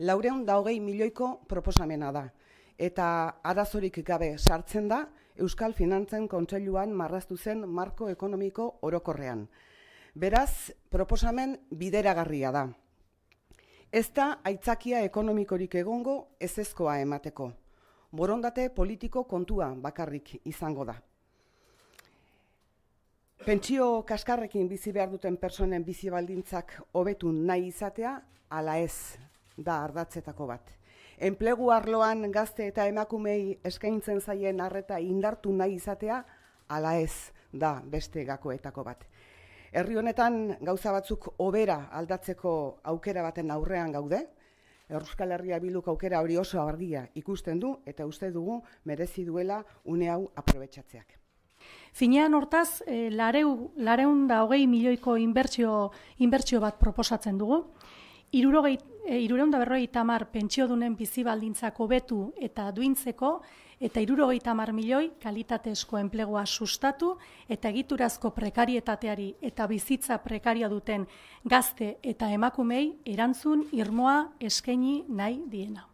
laureun da hogei milioiko proposamena da. Eta arazorik gabe sartzen da, Euskal Finantzen Kontseiluan marraztu zen marko ekonomiko orokorrean. Beraz, proposamen bideragarria da. Ez da, aitzakia ekonomikorik egongo ez emateko. Borondate politiko kontua bakarrik izango da. Pentsio kaskarrekin bizi behar duten personen bizi baldintzak hobetu nahi izatea, ala ez, da ardatzetako bat. Enplegu arloan gazte eta emakumei eskaintzen zaien arreta indartu nahi izatea, ala ez da beste gakoetako bat. Herri honetan gauza batzuk hobera aldatzeko aukera baten aurrean gaude, Euskal Herria Biluk aukera hori oso abardia ikusten du eta uste dugu merezi duela une hau aprobetxatzeak. Finean hortaz, e, eh, lareun da hogei milioiko inbertsio, inbertsio bat proposatzen dugu irurogeita eh, e, berroi tamar pentsio dunen bizibaldintzako betu eta duintzeko, eta irurogeita mar milioi kalitatezko enplegoa sustatu, eta egiturazko prekarietateari eta bizitza prekaria duten gazte eta emakumei erantzun irmoa eskaini nahi diena.